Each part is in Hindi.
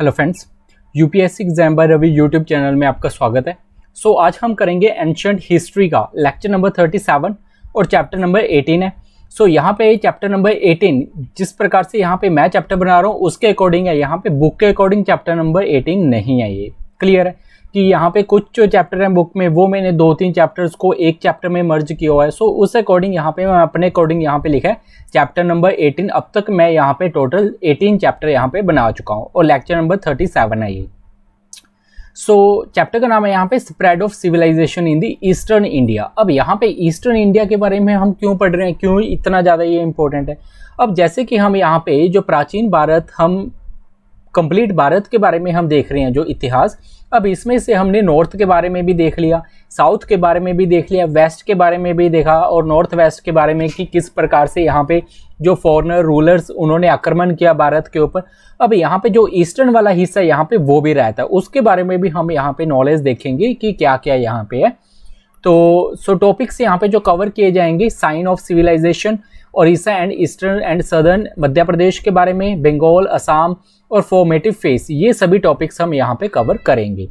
hello friends UPSC exam by Ravi YouTube channel में आपका स्वागत है सो so, आज हम करेंगे एंशंट हिस्ट्री का लेक्चर नंबर 37 और चैप्टर नंबर 18 है सो so, यहाँ पे चैप्टर नंबर 18 जिस प्रकार से यहाँ पे मैं चैप्टर बना रहा हूँ उसके अकॉर्डिंग है यहाँ पे बुक के अकॉर्डिंग चैप्टर नंबर 18 नहीं है ये क्लियर है कि यहाँ पे कुछ जो चैप्टर हैं बुक में वो मैंने दो तीन चैप्टर्स को एक चैप्टर में मर्ज किया हुआ है सो उस अकॉर्डिंग यहाँ पे मैं अपने अकॉर्डिंग यहाँ पे लिखा है चैप्टर नंबर 18 अब तक मैं यहाँ पे टोटल 18 चैप्टर यहाँ पे बना चुका हूँ और लेक्चर नंबर 37 है ये सो चैप्टर का नाम है यहाँ पे spread of civilization in the eastern India अब यहाँ पे ईस्टर्न इंडिया के बारे में हम क्यों पढ़ रहे हैं क्यों इतना ज़्यादा ये इंपॉर्टेंट है अब जैसे कि हम यहाँ पे जो प्राचीन भारत हम कंप्लीट भारत के बारे में हम देख रहे हैं जो इतिहास अब इसमें से हमने नॉर्थ के बारे में भी देख लिया साउथ के बारे में भी देख लिया वेस्ट के बारे में भी देखा और नॉर्थ वेस्ट के बारे में कि किस प्रकार से यहाँ पे जो फॉरनर रूलर्स उन्होंने आक्रमण किया भारत के ऊपर अब यहाँ पे जो ईस्टर्न वाला हिस्सा यहाँ पे वो भी रहता है उसके बारे में भी हम यहाँ पे नॉलेज देखेंगे कि क्या क्या यहाँ पे है तो सो टॉपिक्स यहाँ पे जो कवर किए जाएंगे sign of civilization Odisha and eastern and southern Madhya Pradesh के बारे में बंगाल असम और फॉर्मेटिव फेस ये सभी टॉपिक्स हम यहाँ पे कवर करेंगे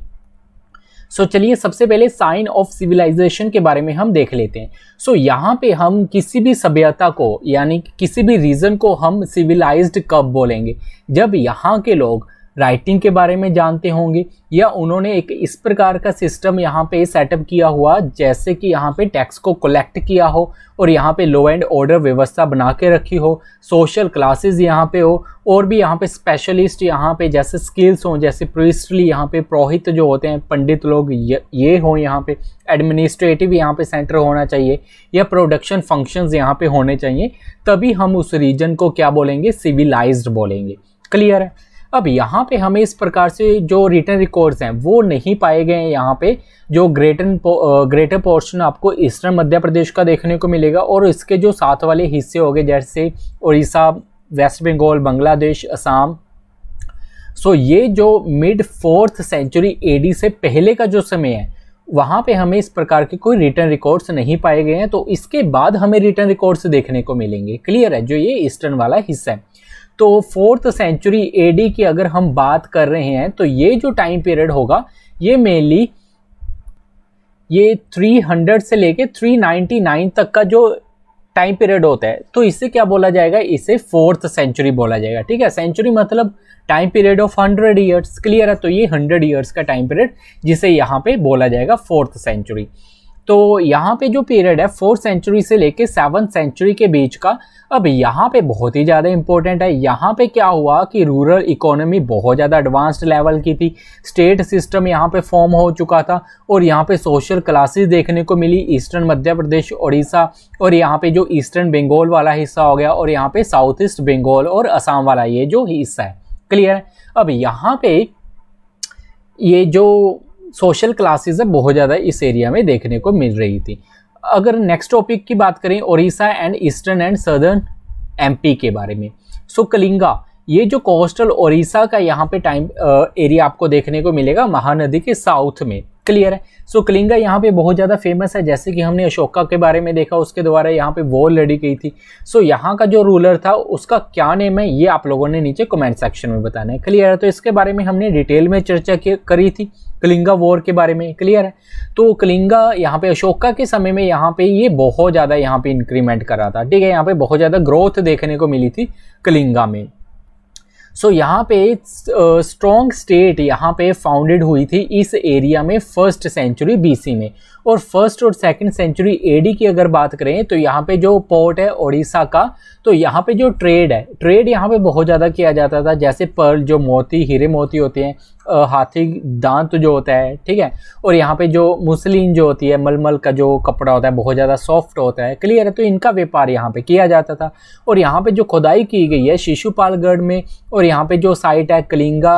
सो so, चलिए सबसे पहले साइन ऑफ सिविलाइजेशन के बारे में हम देख लेते हैं सो so, यहाँ पे हम किसी भी सभ्यता को यानी किसी भी रीजन को हम सिविलाइज्ड कब बोलेंगे जब यहाँ के लोग राइटिंग के बारे में जानते होंगे या उन्होंने एक इस प्रकार का सिस्टम यहाँ पे सेटअप किया हुआ जैसे कि यहाँ पे टैक्स को कलेक्ट किया हो और यहाँ पे लो एंड ऑर्डर व्यवस्था बना के रखी हो सोशल क्लासेस यहाँ पे हो और भी यहाँ पे स्पेशलिस्ट यहाँ पे जैसे स्किल्स हों जैसे प्रिस्टली यहाँ पे पुरोहित जो होते हैं पंडित लोग ये, ये हो यहाँ पे एडमिनिस्ट्रेटिव यहाँ पे सेंटर होना चाहिए या प्रोडक्शन फंक्शंस यहाँ पे होने चाहिए तभी हम उस रीजन को क्या बोलेंगे सिविलाइज्ड बोलेंगे क्लियर है अब यहाँ पे हमें इस प्रकार से जो रिटर्न रिकॉर्ड्स हैं वो नहीं पाए गए हैं यहाँ पे जो ग्रेटर ग्रेटर पोर्शन आपको ईस्टर्न मध्य प्रदेश का देखने को मिलेगा और इसके जो साथ वाले हिस्से हो गए जैसे उड़ीसा वेस्ट बंगाल बांग्लादेश असम सो ये जो मिड फोर्थ सेंचुरी एडी से पहले का जो समय है वहाँ पे हमें इस प्रकार के कोई रिटर्न रिकॉर्ड्स नहीं पाए गए हैं तो इसके बाद हमें रिटर्न रिकॉर्ड्स देखने को मिलेंगे क्लियर है जो ये ईस्टर्न वाला हिस्सा है तो फोर्थ सेंचुरी एडी की अगर हम बात कर रहे हैं तो ये जो टाइम पीरियड होगा ये मेनली ये 300 से लेके 399 तक का जो टाइम पीरियड होता है तो इसे क्या बोला जाएगा इसे फोर्थ सेंचुरी बोला जाएगा ठीक है सेंचुरी मतलब time period of hundred years clear है तो ये हंड्रेड ईयर्स का टाइम पीरियड जिसे यहाँ पे बोला जाएगा फोर्थ सेंचुरी तो यहाँ पे जो पीरियड है फोर्थ सेंचुरी से लेके सेवन सेंचुरी के बीच का अब यहाँ पे बहुत ही ज़्यादा इंपॉर्टेंट है यहाँ पे क्या हुआ कि रूरल इकोनॉमी बहुत ज़्यादा एडवांस्ड लेवल की थी स्टेट सिस्टम यहाँ पे फॉर्म हो चुका था और यहाँ पे सोशल क्लासेस देखने को मिली ईस्टर्न मध्य प्रदेश उड़ीसा और यहाँ पे जो ईस्टर्न बंगाल वाला हिस्सा हो गया और यहाँ पे साउथ ईस्ट बंगाल और असम वाला ये जो हिस्सा है क्लियर है अब यहाँ पे ये जो सोशल क्लासेज बहुत ज़्यादा इस एरिया में देखने को मिल रही थी अगर नेक्स्ट टॉपिक की बात करें Odisha and eastern and southern MP के बारे में सो so, कलिंगा ये जो कोस्टल ओडिशा का यहाँ पे टाइम एरिया आपको देखने को मिलेगा महानदी के साउथ में क्लियर है सो कलिंगा यहाँ पे बहुत ज़्यादा फेमस है जैसे कि हमने अशोका के बारे में देखा उसके द्वारा यहाँ पे वॉर लड़ी गई थी सो यहाँ का जो रूलर था उसका क्या नेम है ये आप लोगों ने नीचे कमेंट सेक्शन में बताना है क्लियर है तो इसके बारे में हमने डिटेल में चर्चा करी थी कलिंगा वॉर के बारे में क्लियर है तो कलिंगा यहाँ पे अशोका के समय में यहाँ पे ये बहुत ज़्यादा यहाँ पे इंक्रीमेंट करा था ठीक है यहाँ पे बहुत ज़्यादा ग्रोथ देखने को मिली थी कलिंगा में सो so, यहाँ पे स्ट्रॉन्ग स्टेट यहाँ पे फाउंडेड हुई थी इस एरिया में फर्स्ट सेंचुरी बीसी में और फर्स्ट और सेकंड सेंचुरी एडी की अगर बात करें तो यहाँ पे जो पोर्ट है ओडिशा का तो यहाँ पे जो ट्रेड है ट्रेड यहाँ पे बहुत ज़्यादा किया जाता था जैसे पर्ल जो मोती हीरे मोती होते हैं हाथी दांत जो होता है ठीक है और यहाँ पे जो मुस्लिन जो होती है मलमल का जो कपड़ा होता है बहुत ज़्यादा सॉफ्ट होता है क्लियर है तो इनका व्यापार यहाँ पे किया जाता था और यहाँ पे जो खुदाई की गई है शिशुपालगढ़ में और यहाँ पे जो साइट है कलिंगा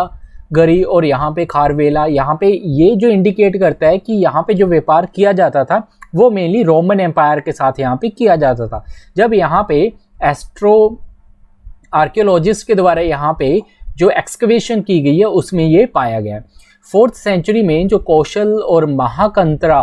गरी और यहाँ पे खारवेला यहाँ पे ये जो इंडिकेट करता है कि यहाँ पे जो व्यापार किया जाता था वो मेनली रोमन एम्पायर के साथ यहाँ पे किया जाता था जब यहाँ पे एस्ट्रो आर्कियोलॉजिस्ट के द्वारा यहाँ पे जो एक्सकवेशन की गई है उसमें ये पाया गया है फोर्थ सेंचुरी में जो कौशल और महाकंतरा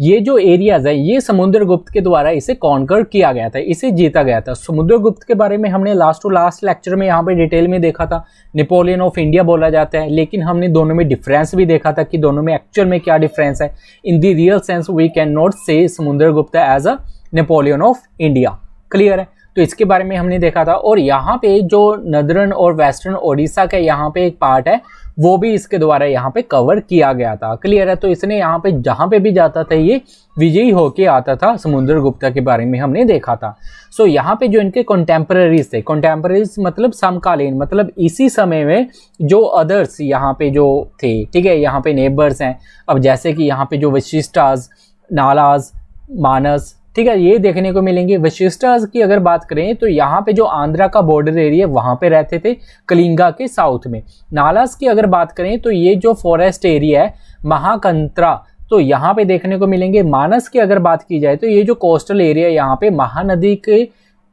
ये जो एरियाज है ये समुद्रगुप्त के द्वारा इसे कॉन्कर किया गया था इसे जीता गया था समुद्रगुप्त के बारे में हमने लास्ट टू लास्ट लेक्चर में यहाँ पे डिटेल में देखा था नेपोलियन ऑफ इंडिया बोला जाता है लेकिन हमने दोनों में डिफरेंस भी देखा था कि दोनों में एक्चुअल में क्या डिफरेंस है in the real sense we can not say Samudra as a Napoleon of India clear है तो इसके बारे में हमने देखा था और यहाँ पे जो नदरन और वेस्टर्न ओडिशा का यहाँ पे एक पार्ट है वो भी इसके द्वारा यहाँ पे कवर किया गया था क्लियर है तो इसने यहाँ पे जहाँ पे भी जाता था ये विजयी होके आता था समुद्र गुप्ता के बारे में हमने देखा था सो so, यहाँ पे जो इनके कॉन्टेम्प्रेरीज थे कॉन्टेम्प्रेरीज मतलब समकालीन मतलब इसी समय में जो अदर्स यहाँ पे जो थे ठीक है यहाँ पे नेबर्स हैं अब जैसे कि यहाँ पे जो विशिष्टाज़ नालाज मानस ठीक है ये देखने को मिलेंगे वशिष्ठाज की अगर बात करें तो यहाँ पे जो आंध्रा का बॉर्डर एरिया वहाँ पे रहते थे कलिंगा के साउथ में नालास की अगर बात करें तो ये जो फॉरेस्ट एरिया है महाकंत्रा तो यहाँ पे देखने को मिलेंगे मानस की अगर बात की जाए तो ये जो कोस्टल एरिया यहाँ पे महानदी के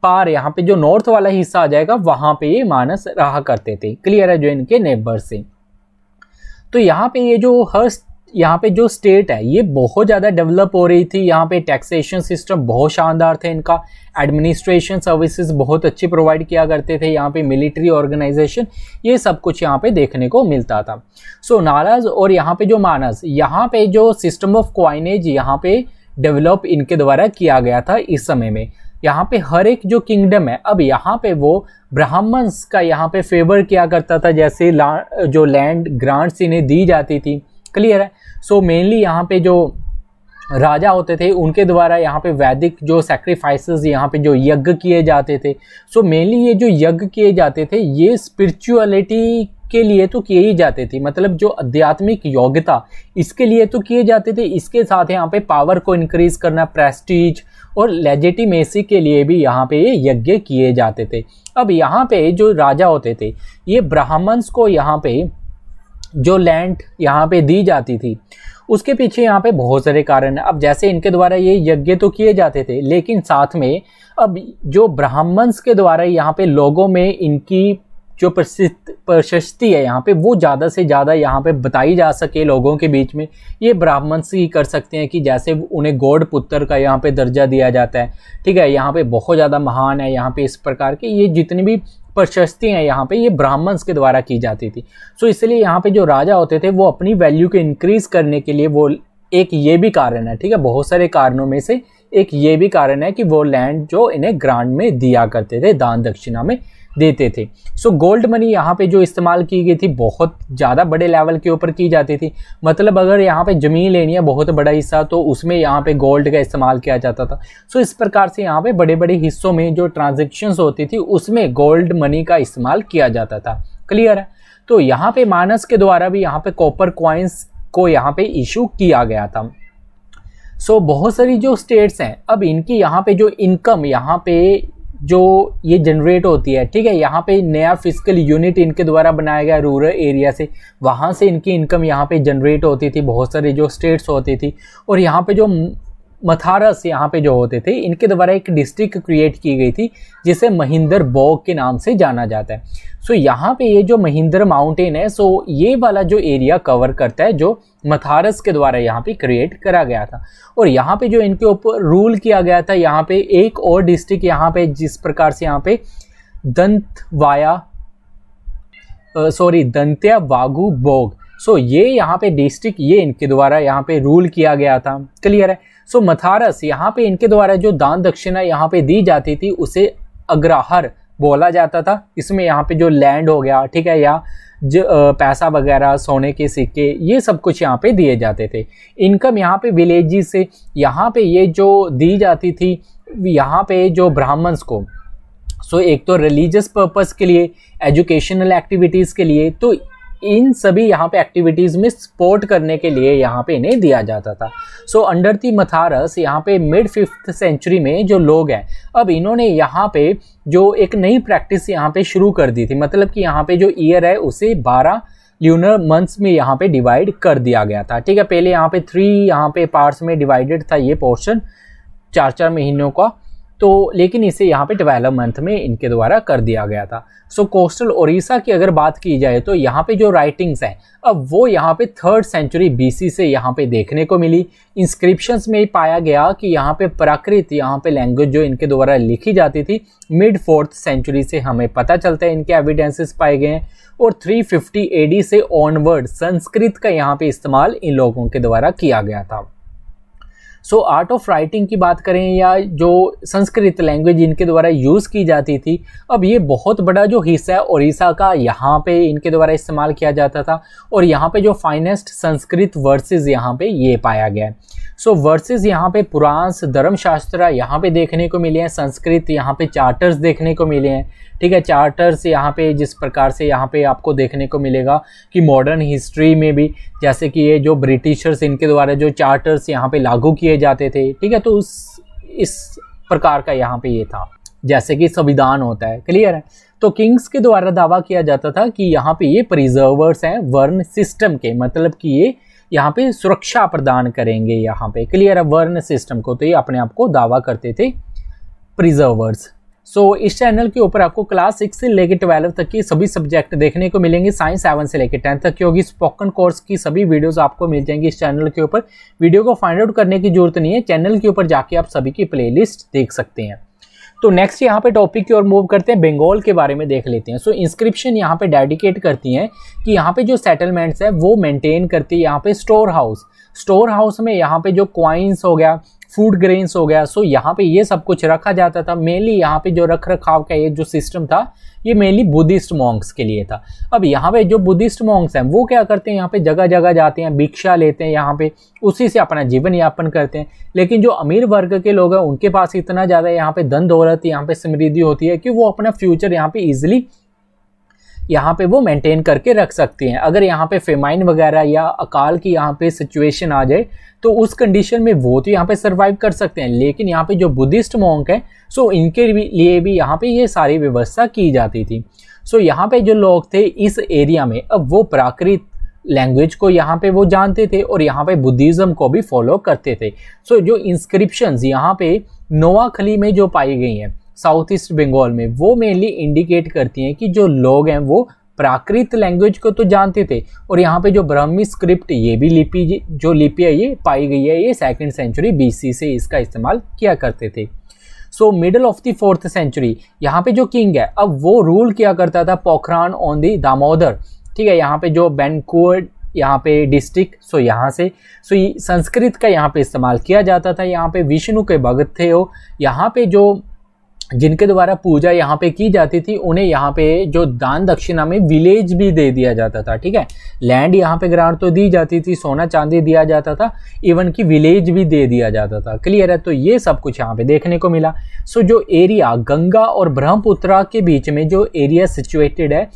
पार यहाँ पे जो नॉर्थ वाला हिस्सा आ जाएगा वहाँ पे ये मानस रहा करते थे क्लियर है जो इनके नेबर से तो यहाँ पे ये जो हर्स्ट यहाँ पे जो स्टेट है ये बहुत ज़्यादा डेवलप हो रही थी यहाँ पे टैक्सेशन सिस्टम बहुत शानदार थे इनका एडमिनिस्ट्रेशन सर्विसेज बहुत अच्छी प्रोवाइड किया करते थे यहाँ पे मिलिट्री ऑर्गेनाइजेशन ये सब कुछ यहाँ पे देखने को मिलता था सो so, नाराज और यहाँ पे जो मानस यहाँ पे जो सिस्टम ऑफ क्वाइनेज यहाँ पे डेवलप इनके द्वारा किया गया था इस समय में यहाँ पे हर एक जो किंगडम है अब यहाँ पे वो ब्राह्मण्स का यहाँ पे फेवर किया करता था जैसे ला, जो लैंड ग्रांट्स इन्हें दी जाती थी क्लियर है सो मेनली यहाँ पे जो राजा होते थे उनके द्वारा यहाँ पे वैदिक जो सेक्रीफाइसेस यहाँ पे जो यज्ञ किए जाते थे सो मेनली ये जो यज्ञ किए जाते थे ये स्पिरिचुअलिटी के लिए तो किए ही जाते थे मतलब जो आध्यात्मिक योग्यता इसके लिए तो किए जाते थे इसके साथ यहाँ पे पावर को इनक्रीज़ करना प्रेस्टीज और लेजिटिमेसी के लिए भी यहाँ पे ये यज्ञ किए जाते थे अब यहाँ पे जो राजा होते थे ये ब्राह्मण्स को यहाँ पे जो लैंड यहाँ पे दी जाती थी उसके पीछे यहाँ पे बहुत सारे कारण हैं अब जैसे इनके द्वारा ये यज्ञ तो किए जाते थे लेकिन साथ में अब जो ब्राह्मण्स के द्वारा यहाँ पे लोगों में इनकी जो प्रसिद्ध प्रशस्ति है यहाँ पे वो ज़्यादा से ज़्यादा यहाँ पे बताई जा सके लोगों के बीच में ये ब्राह्मण से ही कर सकते हैं कि जैसे उन्हें गौड पुत्र का यहाँ पे दर्जा दिया जाता है ठीक है यहाँ पे बहुत ज़्यादा महान है यहाँ पे इस प्रकार के ये जितने भी प्रशस्तियाँ यहाँ पे ये ब्राह्मण्स के द्वारा की जाती थी सो इसलिए यहाँ पे जो राजा होते थे वो अपनी वैल्यू को इंक्रीज करने के लिए वो एक ये भी कारण है ठीक है बहुत सारे कारणों में से एक ये भी कारण है कि वो लैंड जो इन्हें ग्रांड में दिया करते थे दान दक्षिणा में देते थे सो गोल्ड मनी यहाँ पे जो इस्तेमाल की गई थी बहुत ज़्यादा बड़े लेवल के ऊपर की जाती थी मतलब अगर यहाँ पे ज़मीन लेनी है बहुत बड़ा हिस्सा तो उसमें यहाँ पे गोल्ड का इस्तेमाल किया जाता था सो इस प्रकार से यहाँ पे बड़े बड़े हिस्सों में जो ट्रांजेक्शन्स होती थी उसमें गोल्ड मनी का इस्तेमाल किया जाता था क्लियर है तो यहाँ पे मानस के द्वारा भी यहाँ पे कॉपर कॉइन्स को यहाँ पे इशू किया गया था सो so, बहुत सारी जो स्टेट्स हैं अब इनकी यहाँ पे जो इनकम यहाँ पे जो ये जनरेट होती है ठीक है यहाँ पे नया फिजिकल यूनिट इनके द्वारा बनाया गया रूरल एरिया से वहाँ से इनकी इनकम यहाँ पे जनरेट होती थी बहुत सारी जो स्टेट्स होती थी और यहाँ पे जो मथारस यहाँ पे जो होते थे इनके द्वारा एक डिस्ट्रिक्ट क्रिएट की गई थी जिसे महिंदर बॉग के नाम से जाना जाता है सो so, यहाँ पे ये जो महिंदर माउंटेन है सो so ये वाला जो एरिया कवर करता है जो मथारस के द्वारा यहाँ पे क्रिएट करा गया था और यहाँ पे जो इनके ऊपर रूल किया गया था यहाँ पे एक और डिस्ट्रिक्ट यहाँ पे जिस प्रकार से यहाँ पे दंतवाया सॉरी दंत्या वागु बोग सो so, ये यहाँ पे डिस्ट्रिक्ट ये इनके द्वारा यहाँ पे रूल किया गया था क्लियर है सो मथारस यहाँ पे इनके द्वारा जो दान दक्षिणा यहाँ पे दी जाती थी उसे अग्राहर बोला जाता था इसमें यहाँ पे जो लैंड हो गया ठीक है या जो पैसा वगैरह सोने के सिक्के ये सब कुछ यहाँ पे दिए जाते थे इनकम यहाँ पे विलेज से यहाँ पे ये जो दी जाती थी यहाँ पे जो ब्राह्मण्स को सो एक तो रिलीजियस पर्पज़ के लिए एजुकेशनल एक्टिविटीज़ के लिए तो इन सभी यहाँ पे एक्टिविटीज़ में सपोर्ट करने के लिए यहाँ पे इन्हें दिया जाता था सो अंडर दी मथारस यहाँ पे मिड फिफ्थ सेंचुरी में जो लोग हैं अब इन्होंने यहाँ पे जो एक नई प्रैक्टिस यहाँ पे शुरू कर दी थी मतलब कि यहाँ पे जो ईयर है उसे बारह ल्यूनर मंथ्स में यहाँ पे डिवाइड कर दिया गया था ठीक है पहले यहाँ पे थ्री यहाँ पे पार्ट्स में डिवाइडेड था ये पोर्शन चार चार महीनों का तो लेकिन इसे यहाँ पे ट्वेल्व मंथ में इनके द्वारा कर दिया गया था सो कोस्टल ओडिशा की अगर बात की जाए तो यहाँ पे जो राइटिंग्स हैं अब वो यहाँ पे थर्ड सेंचुरी बीसी से यहाँ पे देखने को मिली इंस्क्रिप्शंस में पाया गया कि यहाँ पे प्राकृत यहाँ पे लैंग्वेज जो इनके द्वारा लिखी जाती थी मिड फोर्थ सेंचुरी से हमें पता चलता है इनके एविडेंसेस पाए गए हैं और 350 फिफ्टी से ऑनवर्ड संस्कृत का यहाँ पे इस्तेमाल इन लोगों के द्वारा किया गया था सो आर्ट ऑफ राइटिंग की बात करें या जो संस्कृत लैंग्वेज इनके द्वारा यूज़ की जाती थी अब ये बहुत बड़ा जो हिस्सा है उड़ीसा का यहाँ पे इनके द्वारा इस्तेमाल किया जाता था और यहाँ पे जो फाइनेस्ट संस्कृत वर्सेस यहाँ पे ये पाया गया है सो वर्सेस यहाँ पे पुराण धर्मशास्त्र यहाँ पे देखने को मिले हैं संस्कृत यहाँ पे चार्टर्स देखने को मिले हैं ठीक है चार्टर्स यहाँ पे जिस प्रकार से यहाँ पे आपको देखने को मिलेगा कि मॉडर्न हिस्ट्री में भी जैसे कि ये जो ब्रिटिशर्स इनके द्वारा जो चार्टर्स यहाँ पे लागू किए जाते थे ठीक है तो उस इस प्रकार का यहाँ पे ये था जैसे कि संविधान होता है क्लियर है तो किंग्स के द्वारा दावा किया जाता था कि यहाँ पे ये प्रिजर्वर्स हैं वर्ण सिस्टम के मतलब कि ये यहाँ पे सुरक्षा प्रदान करेंगे यहाँ पे क्लियर है वर्ण सिस्टम को तो ये अपने आप को दावा करते थे प्रिजर्वर्स सो so, इस चैनल के ऊपर आपको क्लास सिक्स से लेकर ट्वेल्व तक की सभी सब्जेक्ट देखने को मिलेंगे साइंस सेवन से लेकर टेंथ तक की होगी स्पोकन कोर्स की सभी वीडियोस आपको मिल जाएंगी इस चैनल के ऊपर वीडियो को फाइंड आउट करने की जरूरत नहीं है चैनल के ऊपर जाके आप सभी की प्लेलिस्ट देख सकते हैं तो नेक्स्ट यहाँ पे टॉपिक की ओर मूव करते हैं बंगाल के बारे में देख लेते हैं सो इंस्क्रिप्शन यहाँ पे डेडिकेट करती हैं कि यहाँ पे जो सेटलमेंट्स है वो मेंटेन करती है यहाँ पे स्टोर हाउस स्टोर हाउस में यहाँ पे जो क्वाइंस हो गया फूड ग्रेन्स हो गया सो यहाँ पे ये सब कुछ रखा जाता था मेनली यहाँ पे जो रख रखाव का ये जो सिस्टम था ये मेनली बुद्धिस्ट मॉन्क्स के लिए था अब यहाँ पे जो बुद्धिस्ट मॉन्क्स हैं वो क्या करते हैं यहाँ पे जगह जगह जाते हैं भिक्षा लेते हैं यहाँ पे उसी से अपना जीवन यापन करते हैं लेकिन जो अमीर वर्ग के लोग हैं उनके पास इतना ज़्यादा यहाँ पे धन दौलत यहाँ पे समृद्धि होती है कि वो अपना फ्यूचर यहाँ पे ईजिली यहाँ पे वो मेंटेन करके रख सकती हैं अगर यहाँ पे फेमाइन वगैरह या अकाल की यहाँ पे सिचुएशन आ जाए तो उस कंडीशन में वो तो यहाँ पे सर्वाइव कर सकते हैं लेकिन यहाँ पे जो बुद्धिस्ट मोंक हैं सो इनके लिए भी यहाँ पे ये सारी व्यवस्था की जाती थी सो यहाँ पे जो लोग थे इस एरिया में अब वो प्राकृत लैंग्वेज को यहाँ पे वो जानते थे और यहाँ पे बुद्धिज़्म को भी फॉलो करते थे सो जो इंस्क्रिप्शंस यहाँ पे नोवाखली में जो पाई गई हैं साउथ ईस्ट बंगाल में वो मेनली इंडिकेट करती हैं कि जो लोग हैं वो प्राकृत लैंग्वेज को तो जानते थे और यहाँ पे जो ब्राह्मी स्क्रिप्ट ये भी लिपि जो लिपि है ये पाई गई है ये सेकेंड सेंचुरी बीसी से इसका इस्तेमाल किया करते थे so middle of the fourth century यहाँ पे जो किंग है अब वो रूल किया करता था पोखरान ऑन दी दामोदर ठीक है यहाँ पे जो बैंकुअर्ड यहाँ पे डिस्ट्रिक्ट सो यहाँ से सो संस्कृत का यहाँ पे इस्तेमाल किया जाता था यहाँ पे विष्णु के भगत थे वो यहाँ पे जो जिनके द्वारा पूजा यहाँ पे की जाती थी उन्हें यहाँ पे जो दान दक्षिणा में विलेज भी दे दिया जाता था ठीक है लैंड यहाँ पे ग्रांट तो दी जाती थी सोना चांदी दिया जाता था इवन कि विलेज भी दे दिया जाता था क्लियर है तो ये सब कुछ यहाँ पे देखने को मिला सो जो एरिया गंगा और ब्रह्मपुत्रा के बीच में जो एरिया सिचुएटेड है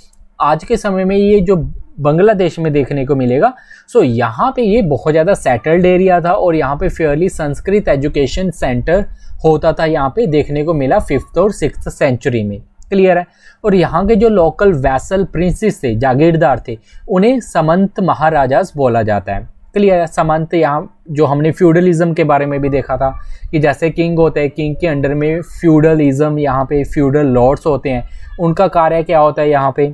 आज के समय में ये जो बांग्लादेश में देखने को मिलेगा सो so, यहाँ पे ये बहुत ज़्यादा सेटल्ड एरिया था और यहाँ पे फेयरली संस्कृत एजुकेशन सेंटर होता था यहाँ पे देखने को मिला फिफ्थ और सिक्स सेंचुरी में क्लियर है और यहाँ के जो लोकल वैसल प्रिंसेस थे जागीरदार थे उन्हें समंत महाराजाज बोला जाता है क्लियर है समंत यहाँ जो हमने फ्यूडलिज़म के बारे में भी देखा था कि जैसे किंग होते हैं किंग के अंडर में फ्यूडलिज़म यहाँ पे फ्यूडल लॉर्ड्स होते हैं उनका कार्य क्या होता है यहाँ पे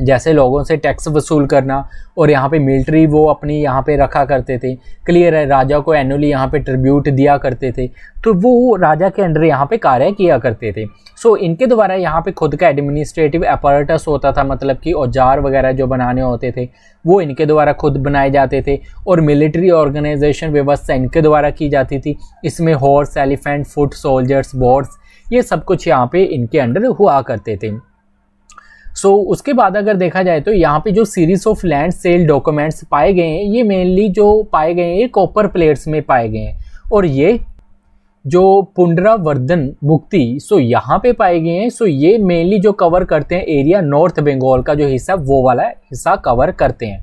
जैसे लोगों से टैक्स वसूल करना और यहाँ पे मिलिट्री वो अपनी यहाँ पे रखा करते थे क्लियर है राजा को एनुअली यहाँ पे ट्रिब्यूट दिया करते थे तो वो राजा के अंडर यहाँ पे कार्य किया करते थे सो so, इनके द्वारा यहाँ पे खुद का एडमिनिस्ट्रेटिव अपर्टस होता था मतलब कि औजार वगैरह जो बनाने होते थे वो इनके द्वारा खुद बनाए जाते थे और मिलिट्री ऑर्गेनाइजेशन व्यवस्था इनके द्वारा की जाती थी इसमें horse elephant foot soldiers boats ये सब कुछ यहाँ पे इनके अंडर हुआ करते थे सो so, उसके बाद अगर देखा जाए तो यहाँ पे जो series of land sale documents पाए गए हैं ये मेनली जो पाए गए हैं ये कॉपर प्लेट्स में पाए गए हैं और ये जो पुनरावर्धन मुक्ति सो यहाँ पे पाए गए हैं सो ये मेनली जो कवर करते हैं एरिया नॉर्थ बंगाल का जो हिस्सा वो वाला हिस्सा कवर करते हैं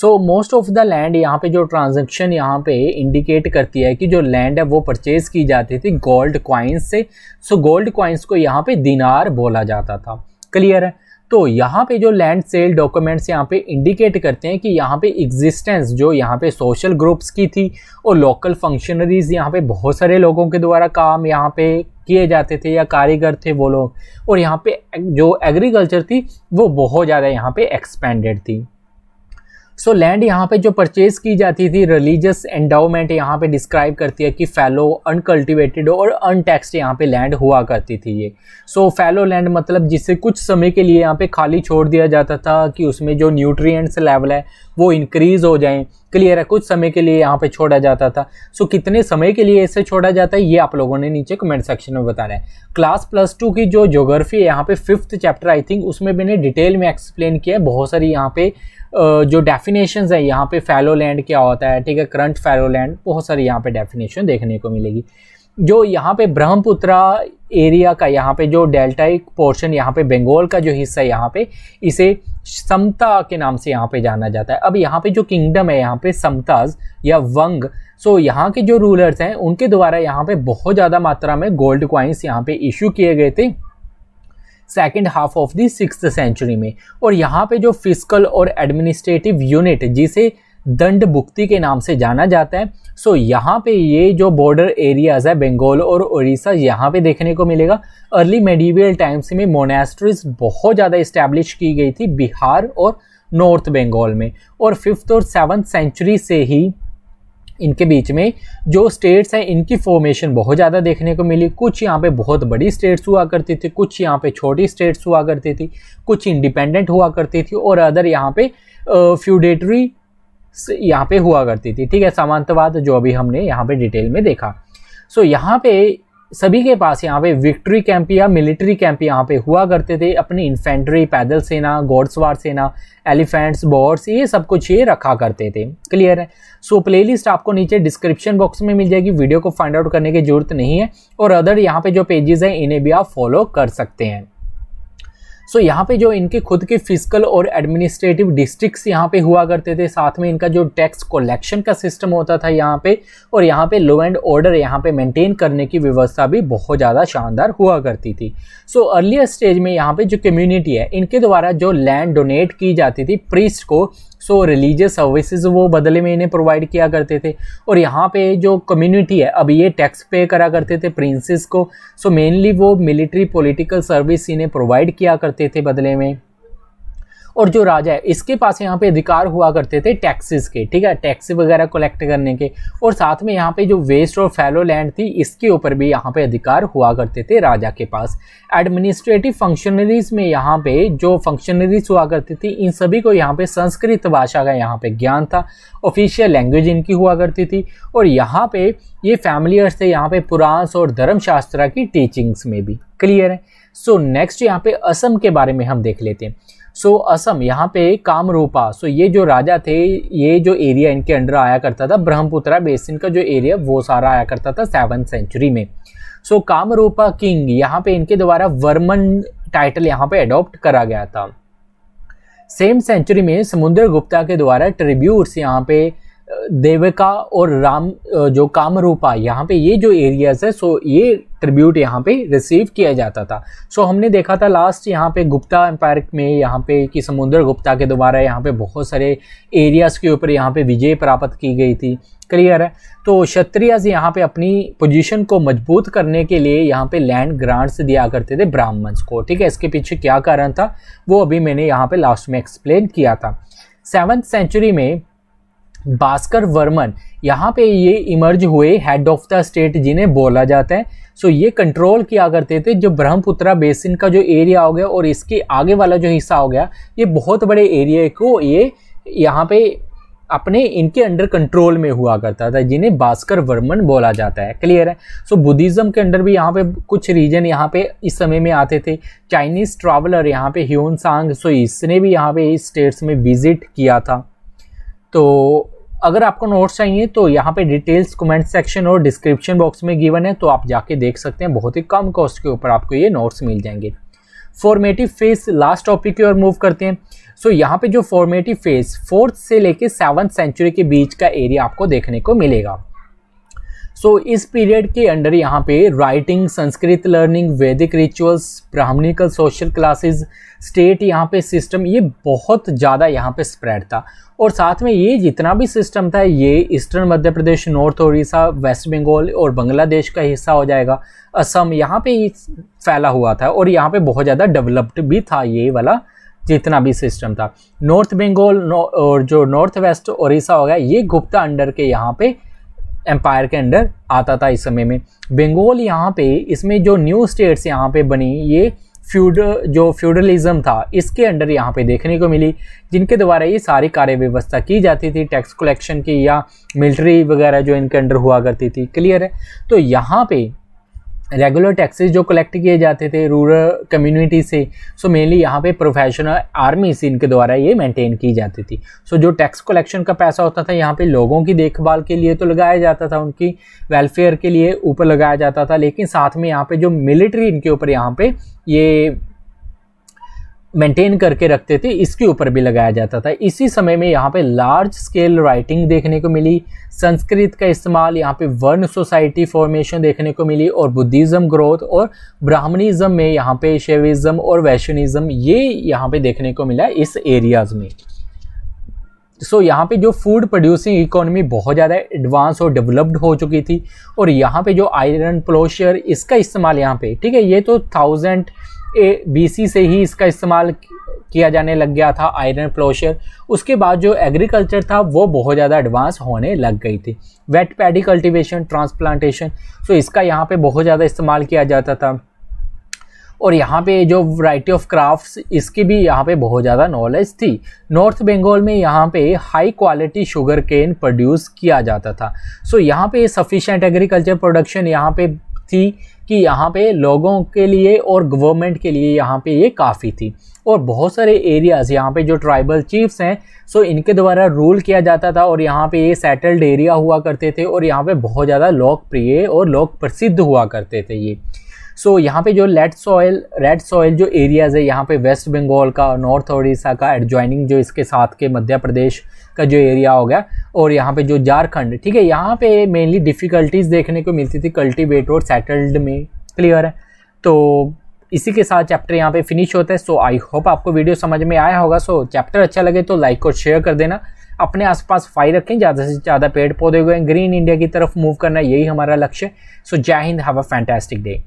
so most of the land यहाँ पे जो ट्रांजैक्शन यहाँ पे इंडिकेट करती है कि जो लैंड है वो परचेज की जाती थी गोल्ड क्वाइंस से सो गोल्ड क्वाइंस को यहाँ पे दिनार बोला जाता था क्लियर है तो यहाँ पे जो लैंड सेल डॉक्यूमेंट्स यहाँ पे इंडिकेट करते हैं कि यहाँ पे एग्जिस्टेंस जो यहाँ पे सोशल ग्रुप्स की थी और लोकल फंक्शनरीज यहाँ पे बहुत सारे लोगों के द्वारा काम यहाँ पे किए जाते थे या कारीगर थे वो लोग और यहाँ पे जो एग्रीकल्चर थी वो बहुत ज़्यादा यहाँ पे एक्सपेंडेड थी सो लैंड यहाँ पे जो परचेज की जाती थी रिलीजियस एंडाउमेंट यहाँ पे डिस्क्राइब करती है कि फैलो अनकल्टिवेटेड और अनटैक्सड यहाँ पे लैंड हुआ करती थी ये सो फैलो लैंड मतलब जिसे कुछ समय के लिए यहाँ पे खाली छोड़ दिया जाता था कि उसमें जो न्यूट्रिएंट्स लेवल है वो इंक्रीज़ हो जाएँ क्लियर है कुछ समय के लिए यहाँ पे छोड़ा जाता था सो कितने समय के लिए इसे छोड़ा जाता है ये आप लोगों ने नीचे कमेंट सेक्शन में बताना है क्लास प्लस टू की जो जोग्राफी है यहाँ पे फिफ्थ चैप्टर आई थिंक उसमें मैंने डिटेल में एक्सप्लेन किया है बहुत सारी यहाँ पे जो डेफिनेशन है यहाँ पे फैलोलैंड क्या होता है ठीक है करंट फैलोलैंड बहुत सारी यहाँ पे डेफिनेशन देखने को मिलेगी जो यहाँ पे ब्रह्मपुत्रा एरिया का यहाँ पे जो डेल्टा एक पोर्शन यहाँ पे बंगाल का जो हिस्सा है यहाँ पे इसे समता के नाम से यहाँ पे जाना जाता है अब यहाँ पे जो किंगडम है यहाँ पे समताज या वंग सो यहाँ के जो रूलर्स हैं उनके द्वारा यहाँ पे बहुत ज़्यादा मात्रा में गोल्ड क्वाइंस यहाँ पे इशू किए गए थे second half of the century में और यहाँ पे जो फिजिकल और एडमिनिस्ट्रेटिव यूनिट जिसे दंड बुक्ति के नाम से जाना जाता है सो so, यहाँ पे ये जो बॉर्डर एरियाज है बंगाल और उड़ीसा यहाँ पे देखने को मिलेगा अर्ली मेडिवियल टाइम्स में मोनेस्ट्रीज बहुत ज़्यादा इस्टेब्लिश की गई थी बिहार और नॉर्थ बंगाल में और फिफ्थ और सेवन्थ सेंचुरी से ही इनके बीच में जो स्टेट्स हैं इनकी फॉर्मेशन बहुत ज़्यादा देखने को मिली कुछ यहाँ पे बहुत बड़ी स्टेट्स हुआ करती थी कुछ यहाँ पे छोटी स्टेट्स हुआ करती थी कुछ इंडिपेंडेंट हुआ करती थी और अदर यहाँ पे फ्यूडेटरी यहाँ पे हुआ करती थी ठीक है सामंतवाद जो अभी हमने यहाँ पे डिटेल में देखा सो so, यहाँ पे सभी के पास यहाँ पे विक्ट्री कैंप या मिलिट्री कैंप यहाँ पे हुआ करते थे अपनी इन्फेंट्री पैदल सेना घोड़सवार सेना एलिफेंट्स बॉर्ड्स ये सब कुछ ये रखा करते थे क्लियर है सो so, प्ले लिस्ट आपको नीचे डिस्क्रिप्शन बॉक्स में मिल जाएगी वीडियो को फाइंड आउट करने की जरूरत नहीं है और अदर यहाँ पे जो पेजेस हैं इन्हें भी आप फॉलो कर सकते हैं सो यहाँ पे जो इनके खुद के फिजिकल और एडमिनिस्ट्रेटिव डिस्ट्रिक्ट्स यहाँ पे हुआ करते थे साथ में इनका जो टैक्स कलेक्शन का सिस्टम होता था यहाँ पे और यहाँ पे लॉ एंड ऑर्डर यहाँ पे मेंटेन करने की व्यवस्था भी बहुत ज़्यादा शानदार हुआ करती थी सो अर्लियर स्टेज में यहाँ पे जो कम्युनिटी है इनके द्वारा जो लैंड डोनेट की जाती थी प्रीस्ट को सो रिलीजियस सर्विसेज वो बदले में इन्हें प्रोवाइड किया करते थे और यहाँ पे जो कम्युनिटी है अब ये टैक्स पे करा करते थे प्रिंसेस को सो so मेनली वो मिलिट्री पॉलिटिकल सर्विस इन्हें प्रोवाइड किया करते थे बदले में और जो राजा है इसके पास यहाँ पे अधिकार हुआ करते थे टैक्सेस के ठीक है टैक्स वगैरह कलेक्ट करने के और साथ में यहाँ पे जो वेस्ट और फैलो लैंड थी इसके ऊपर भी यहाँ पे अधिकार हुआ करते थे राजा के पास एडमिनिस्ट्रेटिव फंक्शनरीज में यहाँ पे जो फंक्शनरीज हुआ करती थी इन सभी को यहाँ पे संस्कृत भाषा का यहाँ पे ज्ञान था ऑफिशियल लैंग्वेज इनकी हुआ करती थी और यहाँ पे ये फैमिलियर्स थे यहाँ पे पुराण और धर्मशास्त्र की टीचिंग्स में भी क्लियर है सो नेक्स्ट यहाँ पे असम के बारे में हम देख लेते हैं सो असम यहाँ पे कामरूपा सो ये जो राजा थे ये जो एरिया इनके अंडर आया करता था ब्रह्मपुत्रा बेसिन का जो एरिया वो सारा आया करता था सेवन सेंचुरी में सो so, कामरूपा किंग यहाँ पे इनके द्वारा वर्मन टाइटल यहाँ पे अडॉप्ट करा गया था सेम सेंचुरी में समुद्र गुप्ता के द्वारा ट्रिब्यूट्स यहाँ पे देविका और राम जो कामरूपा यहाँ पे ये जो एरियाज है सो ये ट्रिब्यूट यहाँ पे रिसीव किया जाता था सो हमने देखा था लास्ट यहाँ पे गुप्ता एम्पायर में यहाँ पे कि समुद्र गुप्ता के द्वारा यहाँ पे बहुत सारे एरियाज़ के ऊपर यहाँ पे विजय प्राप्त की गई थी क्लियर है तो क्षत्रियज यहाँ पे अपनी पोजीशन को मजबूत करने के लिए यहाँ पे लैंड ग्रांट्स दिया करते थे ब्राह्मण्स को ठीक है इसके पीछे क्या कारण था वो अभी मैंने यहाँ पे लास्ट में एक्सप्लेन किया था सेवन्थ सेंचुरी में भास्कर वर्मन यहाँ पे ये इमर्ज हुए हेड ऑफ द स्टेट जिन्हें बोला जाता है सो ये कंट्रोल किया करते थे जो ब्रह्मपुत्रा बेसिन का जो एरिया हो गया और इसके आगे वाला जो हिस्सा हो गया ये बहुत बड़े एरिया को ये यहाँ पे अपने इनके अंडर कंट्रोल में हुआ करता था जिन्हें भास्कर वर्मन बोला जाता है क्लियर है सो so, बुद्धिज़्म के अंडर भी यहाँ पे कुछ रीजन यहाँ पे इस समय में आते थे चाइनीज़ ट्रैवलर यहाँ पे ह्यून सांग सो so इसने भी यहाँ पे इस स्टेट्स में विजिट किया था तो अगर आपको नोट्स चाहिए तो यहाँ पे डिटेल्स कमेंट सेक्शन और डिस्क्रिप्शन बॉक्स में गिवन है तो आप जाके देख सकते हैं बहुत ही कम कॉस्ट के ऊपर आपको ये नोट्स मिल जाएंगे फॉर्मेटिव फेज लास्ट टॉपिक की ओर मूव करते हैं सो so, यहाँ पे जो फॉर्मेटिव फेज फोर्थ से लेके सेवन्थ सेंचुरी के बीच का एरिया आपको देखने को मिलेगा सो so, इस पीरियड के अंडर यहाँ पे writing Sanskrit learning Vedic rituals brahmanical social classes state यहाँ पे सिस्टम ये बहुत ज़्यादा यहाँ पे स्प्रेड था और साथ में ये जितना भी सिस्टम था ये eastern Madhya Pradesh north Orissa west Bengal और बांग्लादेश का हिस्सा हो जाएगा असम यहाँ पे फैला हुआ था और यहाँ पे बहुत ज़्यादा डेवलप्ड भी था ये वाला जितना भी सिस्टम था नॉर्थ बंगाल और जो नॉर्थ वेस्ट उड़ीसा हो गया ये गुप्ता अंडर के यहाँ पर एम्पायर के अंडर आता था इस समय में बंगाल यहाँ पे इसमें जो न्यू स्टेट्स यहाँ पे बनी ये फ्यूड जो फ्यूडलिज्म था इसके अंडर यहाँ पे देखने को मिली जिनके द्वारा ये सारी कार्य व्यवस्था की जाती थी टैक्स कलेक्शन की या मिलिट्री वगैरह जो इनके अंडर हुआ करती थी क्लियर है तो यहाँ पे रेगुलर टैक्सेस जो कलेक्ट किए जाते थे रूरल कम्युनिटी से सो मेनली यहाँ पे प्रोफेशनल आर्मी से इनके द्वारा ये मेंटेन की जाती थी सो so, जो टैक्स कलेक्शन का पैसा होता था यहाँ पे लोगों की देखभाल के लिए तो लगाया जाता था उनकी वेलफेयर के लिए ऊपर लगाया जाता था लेकिन साथ में यहाँ पे जो मिलिट्री इनके ऊपर यहाँ पे ये मेंटेन करके रखते थे इसके ऊपर भी लगाया जाता था इसी समय में यहाँ पे लार्ज स्केल राइटिंग देखने को मिली संस्कृत का इस्तेमाल यहाँ पे वर्ण सोसाइटी फॉर्मेशन देखने को मिली और बुद्धिज़्म ग्रोथ और ब्राह्मणिज़्म में यहाँ पे शेविज़म और वैश्विज़म ये यहाँ पे देखने को मिला इस एरियाज़ में सो so, यहाँ पे जो फूड प्रोड्यूसिंग इकोनॉमी बहुत ज़्यादा एडवांस और डेवलप्ड हो चुकी थी और यहाँ पे जो आयरन प्लोशर इसका इस्तेमाल यहाँ पे ठीक है ये तो थाउजेंड ए बीसी से ही इसका इस्तेमाल किया जाने लग गया था आयरन प्लोशर उसके बाद जो एग्रीकल्चर था वो बहुत ज़्यादा एडवांस होने लग गई थी wet paddy cultivation transplantation so इसका यहाँ पे बहुत ज़्यादा इस्तेमाल किया जाता था और यहाँ पे जो वराइटी ऑफ क्राफ्ट्स इसकी भी यहाँ पे बहुत ज़्यादा नॉलेज थी नॉर्थ बंगाल में यहाँ पे high quality sugar cane produce किया जाता था सो so, यहाँ पे सफिशेंट एग्रीकल्चर प्रोडक्शन यहाँ पे थी कि यहाँ पे लोगों के लिए और गवर्नमेंट के लिए यहाँ पे ये काफ़ी थी और बहुत सारे एरियाज़ यहाँ पे जो ट्राइबल चीफ्स हैं सो इनके द्वारा रूल किया जाता था और यहाँ पे ये सेटल्ड एरिया हुआ करते थे और यहाँ पे बहुत ज़्यादा लोकप्रिय और लोक प्रसिद्ध हुआ करते थे ये सो so, यहाँ पे जो लेट सॉयल रेड सॉयल जो एरियाज़ है यहाँ पे वेस्ट बंगाल का नॉर्थ उड़ीसा का एडजॉइनिंग जो इसके साथ के मध्य प्रदेश का जो एरिया हो गया और यहाँ पे जो झारखंड ठीक है यहाँ पे मेनली डिफ़िकल्टीज़ देखने को मिलती थी कल्टिवेट और सेटल्ड में क्लियर है तो इसी के साथ चैप्टर यहाँ पे फिनिश होता है सो आई होप आपको वीडियो समझ में आया होगा सो चैप्टर अच्छा लगे तो लाइक और शेयर कर देना अपने आसपास फाई रखें ज़्यादा से ज़्यादा पेड़ पौधे हुए ग्रीन इंडिया की तरफ मूव करना यही हमारा लक्ष्य so Jai Hind have a fantastic day